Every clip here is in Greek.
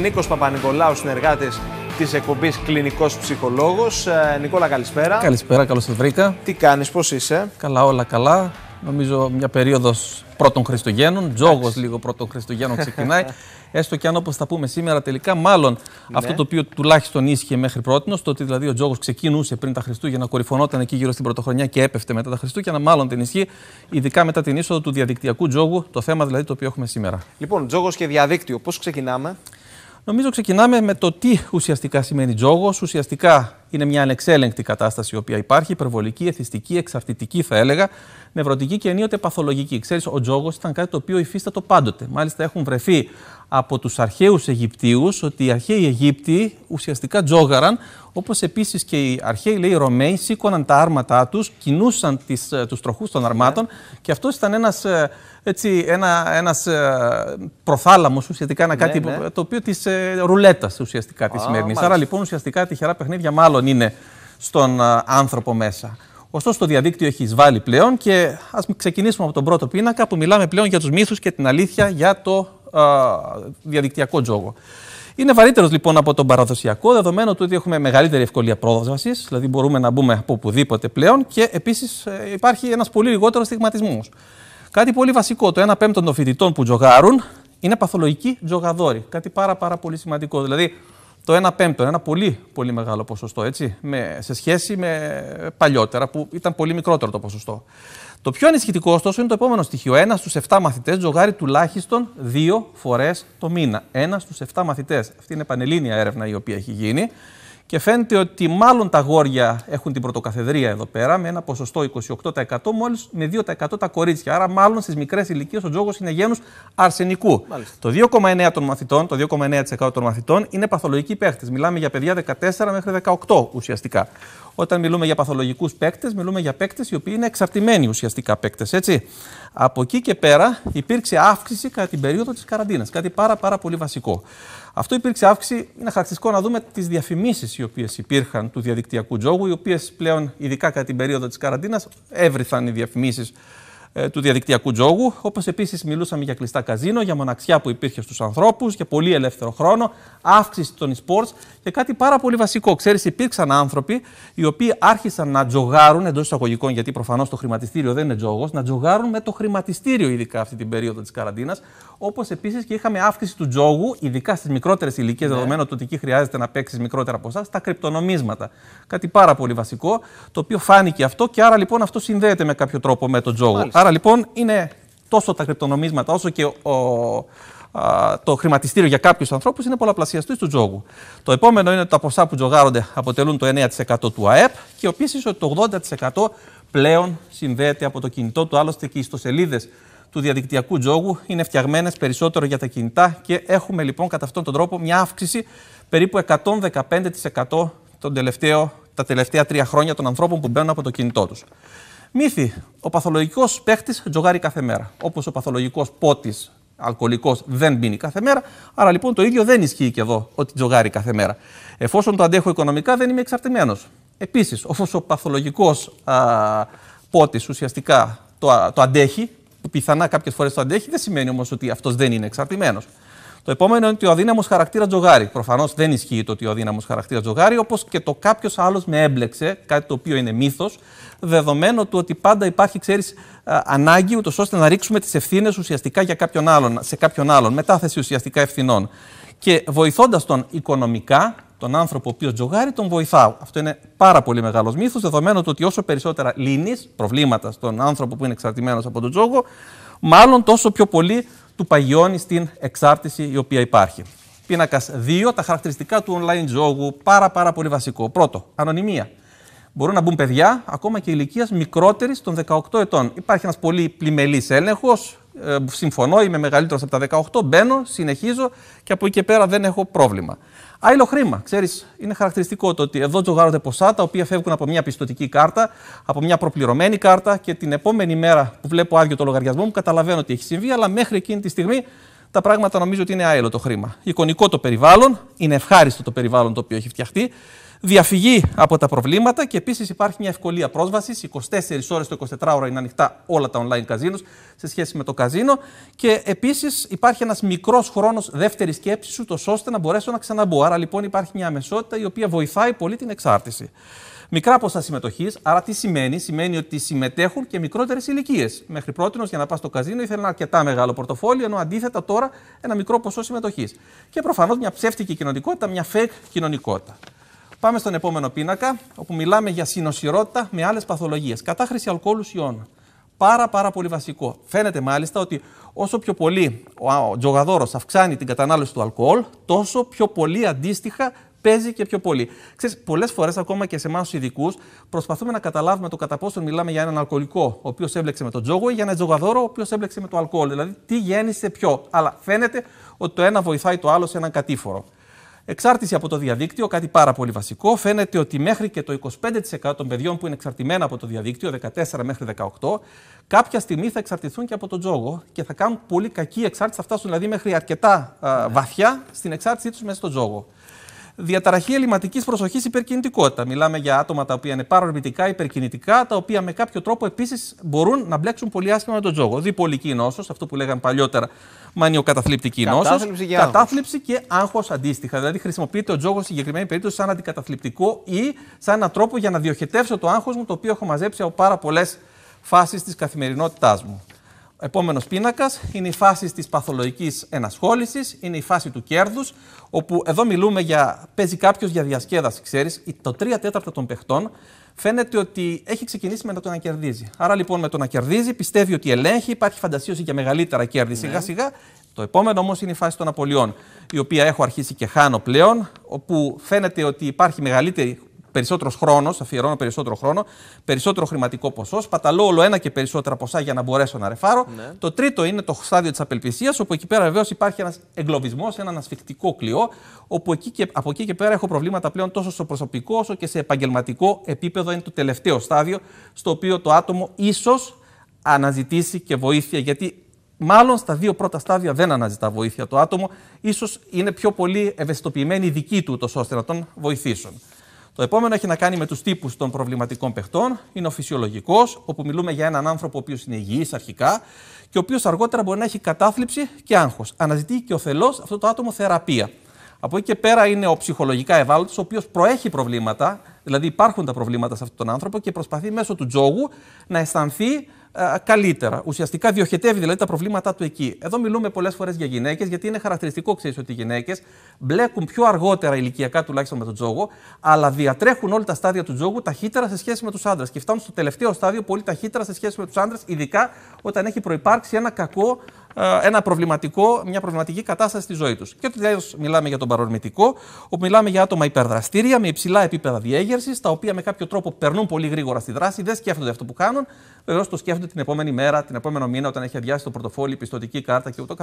Νίκος Παπα-Νικολάου, συνεργάτης της εκπομπής Κλινικός Ψυχολόγος. Ε, Νικόλα, καλησπέρα. Καλησπέρα, καλώς σας βρήκα. Τι κάνεις, πώς είσαι. Καλά, όλα καλά. Νομίζω μια περίοδος πρώτων Χριστουγέννων. Τζόγος λίγο πρώτων Χριστουγέννων ξεκινάει. Έστω και αν όπως θα πούμε σήμερα τελικά, μάλλον ναι. αυτό το οποίο τουλάχιστον ίσχυε μέχρι πρώτης, το ότι δηλαδή ο τζόγος ξεκινούσε πριν τα Χριστούγεννα, κορυφωνόταν εκεί γύρω στην Πρωτοχρονιά και έπεφτε μετά τα Χριστούγεννα, μάλλον την ισχύει, ειδικά μετά την είσοδο του διαδικτυακού τζόγου, το θέμα δηλαδή το οποίο έχουμε σήμερα. Λοιπόν, τζόγος και διαδίκτυο, πώς ξεκινάμε. Νομίζω ξεκινάμε με το τι ουσιαστικά σημαίνει τζόγος. Ουσιαστικά είναι μια ανεξέλεγκτη κατάσταση η οποία υπάρχει, υπερβολική, εθιστική, εξαρτητική θα έλεγα, νευρωτική και ενίοτε παθολογική. Ξέρεις, ο τζόγος ήταν κάτι το οποίο υφίστατο πάντοτε. Μάλιστα έχουν βρεθεί από τους αρχαίους Αιγυπτίους ότι οι αρχαίοι Αιγύπτιοι ουσιαστικά τζόγαραν, όπως επίσης και οι αρχαίοι λέει, οι Ρωμαίοι σήκωναν τα άρματά τους, κινούσαν τις, ε, τους τροχούς των αρμάτων ναι. και αυτός ήταν ένας, ε, έτσι, ένα, ένας ε, προθάλαμος ουσιαστικά, ένα ναι, κάτι ναι. το οποίο της ρουλέτας ουσιαστικά της oh, σημερινής. Άρα λοιπόν ουσιαστικά τυχερά παιχνίδια μάλλον Λοιπόν είναι στον άνθρωπο μέσα. Ωστόσο, το διαδίκτυο έχει εισβάλει πλέον και ας ξεκινήσουμε από τον πρώτο πίνακα που μιλάμε πλέον για τους μύθους και την αλήθεια για το α, διαδικτυακό τζόγο. Είναι βαρύτερος λοιπόν από τον παραδοσιακό, δεδομένο του ότι έχουμε μεγαλύτερη ευκολία πρόσβαση, δηλαδή μπορούμε να μπούμε από οπουδήποτε πλέον και επίσης ε, υπάρχει ένας πολύ λιγότερος στιγματισμός. Κάτι πολύ βασικό, το 1 πέμπτο των φοιτητών που τζογάρουν είναι παθολογικοί τζογαδόροι. Κάτι πάρα, πάρα πολύ σημαντικό. Δηλαδή, το 1 πέμπτο, ένα πολύ, πολύ μεγάλο ποσοστό, έτσι, με, σε σχέση με παλιότερα που ήταν πολύ μικρότερο το ποσοστό. Το πιο ανησυχητικό, ωστόσο, είναι το επόμενο στοιχείο. Ένα στους 7 μαθητέ ζογάρει τουλάχιστον δύο φορές το μήνα. Ένα στους 7 μαθητές. Αυτή είναι πανελλήνια έρευνα η οποία έχει γίνει. Και φαίνεται ότι μάλλον τα γόρια έχουν την πρωτοκαθεδρία εδώ πέρα, με ένα ποσοστό 28%, μόλις με 2% τα κορίτσια. Άρα, μάλλον στις μικρές ηλικίες ο τζόγος είναι γένους αρσενικού. Το 2,9% των μαθητών, το 2,9% των μαθητών είναι παθολογικοί παίχτε. Μιλάμε για παιδιά 14 μέχρι 18 ουσιαστικά. Όταν μιλούμε για παθολογικούς παίκτες, μιλούμε για παίκτες οι οποίοι είναι εξαρτημένοι ουσιαστικά παίκτες. Έτσι. Από εκεί και πέρα υπήρξε αύξηση κατά την περίοδο της καραντίνας. Κάτι πάρα, πάρα πολύ βασικό. Αυτό υπήρξε αύξηση. Είναι χαρακτηριστικό να δούμε τις διαφημίσεις οι οποίες υπήρχαν του διαδικτυακού τζόγου, οι οποίες πλέον, ειδικά κατά την περίοδο της καραντίνας, έβριθαν οι διαφημίσεις ε, του διαδικτυακού τζόγου. Όπως επίσης μιλούσαμε για κλειστά καζίνο, για μοναξιά που υπήρχε στους ανθρώπους, για πολύ ελεύθερο χρόνο, αύξηση των e-sports και κάτι πάρα πολύ βασικό. Ξέρεις, υπήρξαν άνθρωποι οι οποίοι άρχισαν να τζογάρουν εντός εισαγωγικών, γιατί προφανώς το χρηματιστήριο δεν είναι τζόγος, να τζογάρουν με το χρηματιστήριο, ειδικά αυτή την περίοδο της καραντίνας. Όπως επίσης και είχαμε αύξηση του τζόγου, ειδικά στις μικρότερες ηλικίες, ναι. δεδομένου ότι εκεί χρειάζεται να παίξεις μικρότερα ποσά, στα κρυπτονομίσματα. Κάτι πάρα πολύ βασικό, το οποίο φάνηκε αυτό και άρα λοιπόν αυτό συνδέεται με κάποιο τρόπο με τον τζόγο. Μάλιστα. Άρα λοιπόν είναι τόσο τα κρυπτονομίσματα όσο και ο, το χρηματιστήριο για κάποιους ανθρώπους είναι πολλαπλασιαστής του τζόγου. Το επόμενο είναι ότι τα ποσά που τζογάρονται αποτελούν το 9% του ΑΕΠ και επίση ότι το 80% πλέον συνδέεται από το κινητό του. Άλλωστε και οι ιστοσελίδες του διαδικτυακού τζόγου είναι φτιαγμένες περισσότερο για τα κινητά και έχουμε λοιπόν κατά αυτόν τον τρόπο μια αύξηση περίπου 115% τον τελευταίο, τα τελευταία τρία χρόνια των ανθρώπων που μπαίνουν από το κινητό τους. Μύθι. Ο παθολογικός παίχτης τζογάρει κάθε μέρα. Όπως ο παθολογικός πότης αλκοολικός δεν πίνει κάθε μέρα. Άρα λοιπόν το ίδιο δεν ισχύει και εδώ ότι τζογάρει κάθε μέρα. Εφόσον το αντέχω οικονομικά, δεν είμαι εξαρτημένος. Επίσης, όπω ο παθολογικός πότης ουσιαστικά το, το αντέχει, πιθανά κάποιες φορές το αντέχει, δεν σημαίνει όμως ότι αυτός δεν είναι εξαρτημένος. Το επόμενο είναι ότι ο αδύναμος χαρακτήρας τζογάρι. Προφανώς δεν ισχύει το ότι ο αδύναμος χαρακτήρας τζογάρι, όπως και το κάποιος άλλος με έμπλεξε, κάτι το οποίο είναι μύθος, δεδομένου του ότι πάντα υπάρχει, ξέρεις, ανάγκη ούτως ώστε να ρίξουμε τις ευθύνες ουσιαστικά για κάποιον άλλον, σε κάποιον άλλον, μετάθεση ουσιαστικά ευθυνών. Και βοηθώντας τον οικονομικά, τον άνθρωπο ο οποίος τζογάρει, τον βοηθάω. Αυτό είναι πάρα πολύ μεγάλος μύθος, δεδομένου ότι όσο περισσότερα λύνεις προβλήματα στον άνθρωπο που είναι εξαρτημένος από τον τζόγο, μάλλον τόσο πιο πολύ του παγιώνει στην εξάρτηση η οποία υπάρχει. Πίνακας 2, τα χαρακτηριστικά του online ζώου, πάρα, πάρα πολύ βασικό. Πρώτο, ανωνυμία. Μπορούν να μπουν παιδιά ακόμα και ηλικίας μικρότερη των 18 ετών. Υπάρχει ένας πολύ πλημελής έλεγχος, ε, συμφωνώ, είμαι μεγαλύτερος από τα 18, μπαίνω, συνεχίζω και από εκεί και πέρα δεν έχω πρόβλημα. Άϊλο χρήμα. είναι χαρακτηριστικό το ότι εδώ τζογάρονται ποσά τα οποία φεύγουν από μια πιστοτική κάρτα, από μια προπληρωμένη κάρτα και την επόμενη μέρα που βλέπω άδειο το λογαριασμό μου, καταλαβαίνω ότι έχει συμβεί, αλλά μέχρι εκείνη τη στιγμή τα πράγματα νομίζω ότι είναι άειλο το χρήμα. Εικονικό το περιβάλλον, είναι ευχάριστο το περιβάλλον το οποίο έχει φτιαχτεί διαφυγή από τα προβλήματα και επίσης υπάρχει μια ευκολία πρόσβασης. 24 ώρες το 24ωρο είναι ανοιχτά όλα τα online καζίνο σε σχέση με το καζίνο. Και επίσης υπάρχει ένας μικρός χρόνος δεύτερης σκέψης, ούτως ώστε να μπορέσω να ξαναμπω. Άρα λοιπόν υπάρχει μια αμεσότητα η οποία βοηθάει πολύ την εξάρτηση. Μικρά ποσά συμμετοχής, άρα τι σημαίνει, σημαίνει ότι συμμετέχουν και μικρότερες ηλικίες. Μέχρι πρώτη για να πας στο καζίνο ήθελε ένα αρκετά μεγάλο πορτοφόλι, ενώ αντίθετα τώρα ένα μικρό ποσό συμμετοχής. Και προφανώς μια ψεύτικη κοινωνικότητα, μια fake κοινωνικότητα. Πάμε στον επόμενο πίνακα, όπου μιλάμε για συνοσυρότητα με άλλες παθολογίες. Κατάχρηση αλκοόλου ιών. Πάρα, πάρα πολύ βασικό. Φαίνεται μάλιστα ότι όσο πιο πολύ ο τζογαδόρος αυξάνει την κατανάλωση του αλκοόλ, τόσο πιο πολύ αντίστοιχα παίζει και πιο πολύ. Ξέρεις, πολλές φορές ακόμα και σε εμάς τους ειδικούς προσπαθούμε να καταλάβουμε το κατά πόσο μιλάμε για έναν αλκοολικό ο οποίος έμπλεξε με τον τζόγο ή για έναν τζογαδόρο ο οποίος έμπλεξε με το αλκοόλ. Δηλαδή τι γέννησε ποιο. Αλλά φαίνεται ότι το ένα βοηθάει το άλλο σε έναν κατήφορο. Εξάρτηση από το διαδίκτυο, κάτι πάρα πολύ βασικό. Φαίνεται ότι μέχρι και το 25% των παιδιών που είναι εξαρτημένα από το διαδίκτυο, 14 μέχρι 18, κάποια στιγμή θα εξαρτηθούν και από τον τζόγο και θα κάνουν πολύ κακή εξάρτηση. Θα φτάσουν δηλαδή μέχρι αρκετά ναι. βαθιά στην εξάρτησή τους μέσα στον τζόγο. Διαταραχή ελληματικής προσοχής υπερκινητικότητα. Μιλάμε για άτομα τα οποία είναι παρορμητικά, υπερκινητικά, τα οποία με κάποιο τρόπο επίσης μπορούν να μπλέξουν πολύ άσχημα με τον τζόγο. Διπολική νόσος, αυτό που λέγαμε παλιότερα μανιοκαταθλιπτική νόσος. Κατάθλιψη, και άγχος αντίστοιχα. Δηλαδή χρησιμοποιείται ο τζόγος σε συγκεκριμένη περίπτωση σαν αντικαταθλιπτικό ή σαν ένα τρόπο για να διοχετεύσω το άγχος μου το οποίο έχω μαζέψει από πάρα πολλές φάσεις της καθημερινότητάς μου επόμενος πίνακας είναι η φάση της παθολογικής ενασχόλησης, είναι η φάση του κέρδους, όπου εδώ μιλούμε για, παίζει κάποιος για διασκέδαση, ξέρεις, το 3 τέταρτα των παιχτών φαίνεται ότι έχει ξεκινήσει με το να κερδίζει. Άρα λοιπόν με το να κερδίζει πιστεύει ότι ελέγχει, υπάρχει φαντασίωση για μεγαλύτερα κέρδη ναι. σιγά σιγά. Το επόμενο όμως είναι η φάση των απολειών, η οποία έχω αρχίσει και χάνω πλέον, όπου φαίνεται ότι υπάρχει μεγαλύτερη περισσότερος χρόνος, αφιερώνω περισσότερο χρόνο, περισσότερο χρηματικό ποσό, σπαταλώ όλο ένα και περισσότερα ποσά για να μπορέσω να ρεφάρω. Ναι. Το τρίτο είναι το στάδιο της απελπισίας, όπου εκεί πέρα βεβαίως υπάρχει ένας εγκλωβισμός, ένα ασφιχτικό κλειό, όπου εκεί και, από εκεί και πέρα έχω προβλήματα πλέον τόσο στο προσωπικό όσο και σε επαγγελματικό επίπεδο. Είναι το τελευταίο στάδιο, στο οποίο το άτομο ίσως αναζητήσει και βοήθεια, γιατί Μάλλον στα δύο πρώτα στάδια δεν αναζητά βοήθεια το άτομο. Ίσως είναι πιο πολύ ευαισθητοποιημένοι η δική του, τόσο ώστε να τον βοηθήσουν. Το επόμενο έχει να κάνει με τους τύπους των προβληματικών παιχτών. Είναι ο φυσιολογικός, όπου μιλούμε για έναν άνθρωπο ο οποίος είναι υγιής αρχικά και ο οποίος αργότερα μπορεί να έχει κατάθλιψη και άγχος. Αναζητεί και ο θελό αυτό το άτομο θεραπεία. Από εκεί και πέρα είναι ο ψυχολογικά ευάλωτος, ο οποίος προέχει προβλήματα, δηλαδή υπάρχουν τα προβλήματα σε αυτόν τον άνθρωπο και προσπαθεί μέσω του τζόγου να αισθανθεί ε, καλύτερα. Ουσιαστικά διοχετεύει δηλαδή τα προβλήματά του εκεί. Εδώ μιλούμε πολλές φορές για γυναίκες, γιατί είναι χαρακτηριστικό, ξέρεις, ότι οι γυναίκες μπλέκουν πιο αργότερα ηλικιακά τουλάχιστον με τον τζόγο, αλλά διατρέχουν όλα τα στάδια του τζόγου ταχύτερα σε σχέση με τους άντρες. Και φτάνουν στο τελευταίο στάδιο πολύ ταχύτερα σε σχέση με τους άντρες, ειδικά όταν έχει προπάρξει ένα κακό ε, ένα προβληματικό, μια προβληματική κατάσταση στη ζωή τους. Και δηλαδή μιλάμε για τον παρορμητικό, όπου μιλάμε για άτομα υπερδραστήρια με υψηλά επίπεδα διέγερσης, τα οποία με κάποιο τρόπο περνούν πολύ γρήγορα στη δράση, δεν σκέφτονται αυτό που κάνουν. Βεβαίως το σκέφτονται την επόμενη μέρα, την επόμενο μήνα, όταν έχει αδειάσει το πορτοφόλι, πιστοτική κάρτα κ.ο.κ.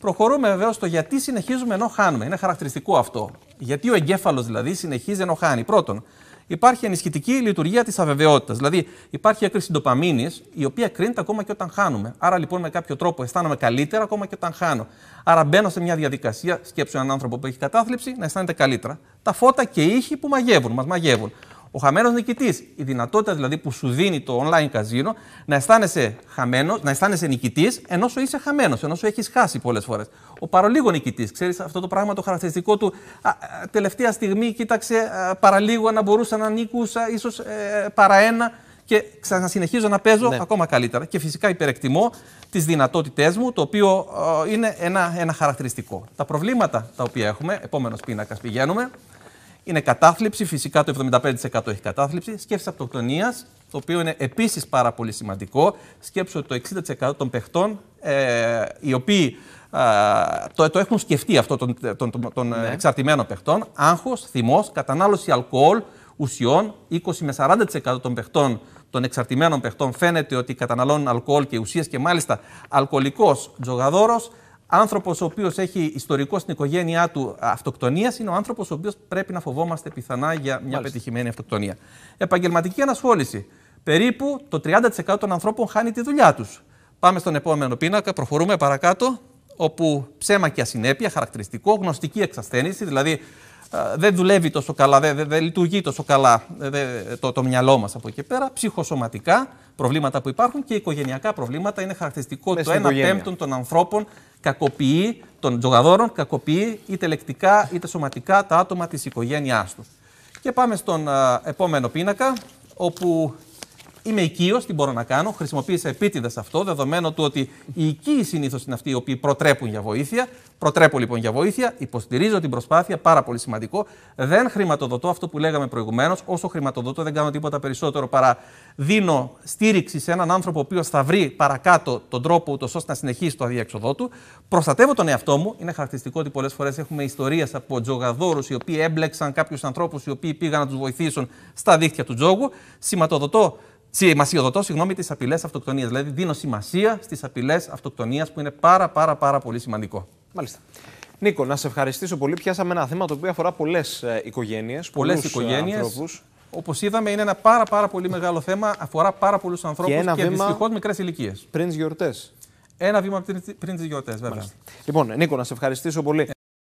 Προχωρούμε βεβαίως στο γιατί συνεχίζουμε ενώ χάνουμε. Είναι χαρακτηριστικό αυτό. Γιατί ο εγκέφαλος δηλαδή συνεχίζει ενώ χάνει. Πρώτον, υπάρχει ενισχυτική λειτουργία της αβεβαιότητας. Δηλαδή, υπάρχει έκρηση ντοπαμίνης, η οποία κρίνεται ακόμα και όταν χάνουμε. Άρα, λοιπόν, με κάποιο τρόπο αισθάνομαι καλύτερα ακόμα και όταν χάνω. Άρα, μπαίνω σε μια διαδικασία, σκέψω έναν άνθρωπο που έχει κατάθλιψη, να αισθάνεται καλύτερα. Τα φώτα και ήχοι που μαγεύουν, μας μαγεύουν ο χαμένος νικητής. Η δυνατότητα δηλαδή που σου δίνει το online καζίνο να αισθάνεσαι, χαμένος, να αισθάνεσαι νικητής ενώ σου είσαι χαμένος, ενώ σου έχεις χάσει πολλές φορές. Ο παρολίγο νικητής, ξέρεις αυτό το πράγμα το χαρακτηριστικό του. Α, τελευταία στιγμή κοίταξε α, παραλίγο να μπορούσα να νικούσα, ίσως ε, παρά ένα και ξανασυνεχίζω να παίζω ναι. ακόμα καλύτερα. Και φυσικά υπερεκτιμώ τις δυνατότητές μου, το οποίο ε, είναι ένα, ένα χαρακτηριστικό. Τα προβλήματα τα οποία έχουμε, επόμενος πίνακας πηγαίνουμε, είναι κατάθλιψη. Φυσικά το 75% έχει κατάθλιψη. Σκέψη αυτοκτονίας, το οποίο είναι επίσης πάρα πολύ σημαντικό. Σκέψω ότι το 60% των παιχτών, ε, οι οποίοι ε, το, το έχουν σκεφτεί αυτό των, τον τον ναι. εξαρτημένων παιχτών, άγχος, θυμός, κατανάλωση αλκοόλ, ουσιών. 20 με 40% των παιχτών των εξαρτημένων παιχτών φαίνεται ότι καταναλώνουν αλκοόλ και ουσίες και μάλιστα αλκοολικός τζογαδόρος Άνθρωπος ο οποίος έχει ιστορικό στην οικογένειά του αυτοκτονίας είναι ο άνθρωπος ο οποίος πρέπει να φοβόμαστε πιθανά για μια πετυχημένη αυτοκτονία. Επαγγελματική ανασχόληση. Περίπου το 30% των ανθρώπων χάνει τη δουλειά τους. Πάμε στον επόμενο πίνακα, προχωρούμε παρακάτω. Όπου ψέμα και ασυνέπεια, χαρακτηριστικό, γνωστική εξασθένηση, δηλαδή δεν δουλεύει τόσο καλά, δεν, δεν, λειτουργεί τόσο καλά ε, το, το μυαλό μας από εκεί πέρα. Ψυχοσωματικά προβλήματα που υπάρχουν και οικογενειακά προβλήματα είναι χαρακτηριστικό Μες το 1 πέμπτο των ανθρώπων κακοποιεί, των τζογαδόρων κακοποιεί είτε λεκτικά είτε σωματικά τα άτομα της οικογένειάς τους. Και πάμε στον επόμενο πίνακα, όπου Είμαι οικείο, τι μπορώ να κάνω. Χρησιμοποίησα επίτηδες αυτό, δεδομένου του ότι οι οικείοι συνήθως είναι αυτοί οι οποίοι προτρέπουν για βοήθεια. Προτρέπω λοιπόν για βοήθεια, υποστηρίζω την προσπάθεια, πάρα πολύ σημαντικό. Δεν χρηματοδοτώ αυτό που λέγαμε προηγουμένως. Όσο χρηματοδοτώ, δεν κάνω τίποτα περισσότερο παρά δίνω στήριξη σε έναν άνθρωπο ο οποίος θα βρει παρακάτω τον τρόπο ούτως ώστε να συνεχίσει το αδιέξοδό του. Προστατεύω τον εαυτό μου. Είναι χαρακτηριστικό ότι πολλές φορές έχουμε ιστορίες από τζογαδόρους οι οποίοι έμπλεξαν κάποιους ανθρώπους οι οποίοι πήγαν να τους βοηθήσουν στα δίχτυα του τζόγου. Σηματοδοτώ Σημασιοδοτώ, συγγνώμη, τις απειλές αυτοκτονίας. Δηλαδή, δίνω σημασία στις απειλές αυτοκτονίας που είναι πάρα, πάρα, πάρα πολύ σημαντικό. Μάλιστα. Νίκο, να σε ευχαριστήσω πολύ. Πιάσαμε ένα θέμα το οποίο αφορά πολλές ε, οικογένειες. Πολλές ε, οικογένειες. Όπως είδαμε, είναι ένα πάρα, πάρα πολύ μεγάλο θέμα. Αφορά πάρα πολλούς ανθρώπου και, και δυστυχώς μικρές ηλικίες. Πριν τις γιορτές. Ένα βήμα πριν τις γιορτές, βέβαια. Μάλιστα. Λοιπόν, Νίκο, να σε ευχαριστήσω πολύ.